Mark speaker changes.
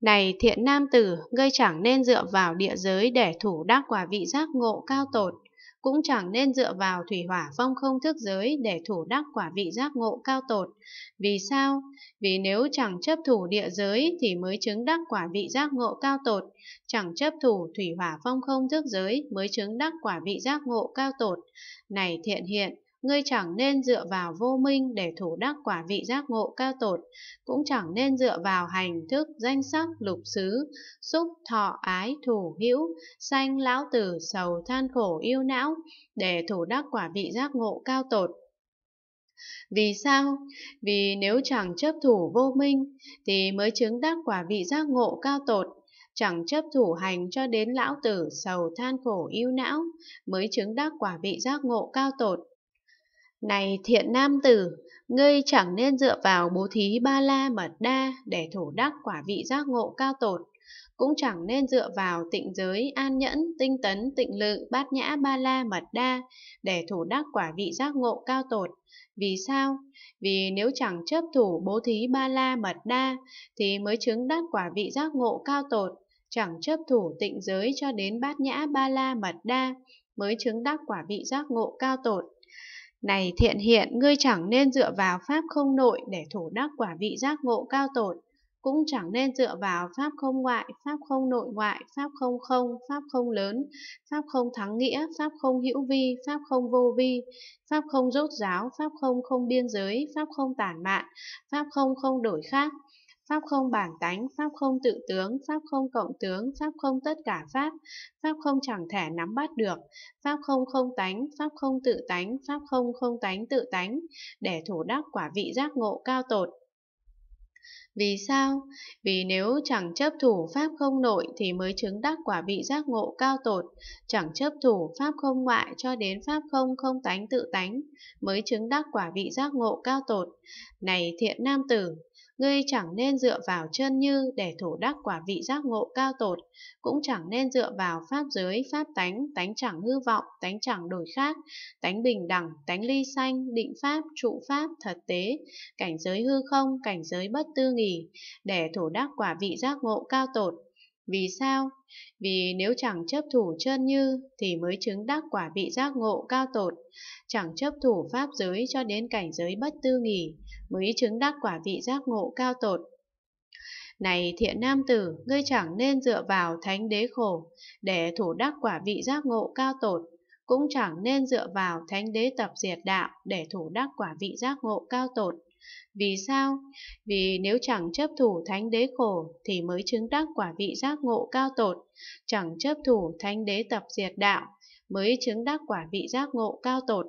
Speaker 1: Này thiện nam tử, ngươi chẳng nên dựa vào địa giới để thủ đắc quả vị giác ngộ cao tột, cũng chẳng nên dựa vào thủy hỏa phong không thức giới để thủ đắc quả vị giác ngộ cao tột. Vì sao? Vì nếu chẳng chấp thủ địa giới thì mới chứng đắc quả vị giác ngộ cao tột, chẳng chấp thủ thủy hỏa phong không thức giới mới chứng đắc quả vị giác ngộ cao tột. Này thiện hiện, ngươi chẳng nên dựa vào vô minh để thủ đắc quả vị giác ngộ cao tột, cũng chẳng nên dựa vào hành thức danh sắc lục xứ, xúc thọ ái thủ hữu, sanh lão tử sầu than khổ yêu não để thủ đắc quả vị giác ngộ cao tột. Vì sao? Vì nếu chẳng chấp thủ vô minh thì mới chứng đắc quả vị giác ngộ cao tột, chẳng chấp thủ hành cho đến lão tử sầu than khổ yêu não mới chứng đắc quả vị giác ngộ cao tột. Này thiện nam tử, ngươi chẳng nên dựa vào bố thí ba la mật đa để thổ đắc quả vị giác ngộ cao tột, cũng chẳng nên dựa vào tịnh giới an nhẫn, tinh tấn, tịnh lự, bát nhã ba la mật đa để thổ đắc quả vị giác ngộ cao tột. Vì sao? Vì nếu chẳng chấp thủ bố thí ba la mật đa thì mới chứng đắc quả vị giác ngộ cao tột, chẳng chấp thủ tịnh giới cho đến bát nhã ba la mật đa mới chứng đắc quả vị giác ngộ cao tột. Này thiện hiện, ngươi chẳng nên dựa vào pháp không nội để thủ đắc quả vị giác ngộ cao tột, cũng chẳng nên dựa vào pháp không ngoại, pháp không nội ngoại, pháp không không, pháp không lớn, pháp không thắng nghĩa, pháp không hữu vi, pháp không vô vi, pháp không rốt giáo, pháp không không biên giới, pháp không tản mạn, pháp không không đổi khác, Pháp không bảng tánh, Pháp không tự tướng, Pháp không cộng tướng, Pháp không tất cả Pháp, Pháp không chẳng thể nắm bắt được, Pháp không không tánh, Pháp không tự tánh, Pháp không không tánh tự tánh, để thủ đắc quả vị giác ngộ cao tột, vì sao? Vì nếu chẳng chấp thủ pháp không nội thì mới chứng đắc quả vị giác ngộ cao tột, chẳng chấp thủ pháp không ngoại cho đến pháp không không tánh tự tánh, mới chứng đắc quả vị giác ngộ cao tột. Này thiện nam tử, ngươi chẳng nên dựa vào chân như để thủ đắc quả vị giác ngộ cao tột, cũng chẳng nên dựa vào pháp giới, pháp tánh, tánh chẳng hư vọng, tánh chẳng đổi khác, tánh bình đẳng, tánh ly sanh, định pháp, trụ pháp, thật tế, cảnh giới hư không, cảnh giới bất tư nỉ để thủ đắc quả vị giác ngộ cao tột. Vì sao? Vì nếu chẳng chấp thủ chân như thì mới chứng đắc quả vị giác ngộ cao tột, chẳng chấp thủ pháp giới cho đến cảnh giới bất tư nghỉ mới chứng đắc quả vị giác ngộ cao tột. Này thiện nam tử, ngươi chẳng nên dựa vào thánh đế khổ để thủ đắc quả vị giác ngộ cao tột, cũng chẳng nên dựa vào thánh đế tập diệt đạo để thủ đắc quả vị giác ngộ cao tột. Vì sao? Vì nếu chẳng chấp thủ thánh đế khổ thì mới chứng đắc quả vị giác ngộ cao tột, chẳng chấp thủ thánh đế tập diệt đạo mới chứng đắc quả vị giác ngộ cao tột.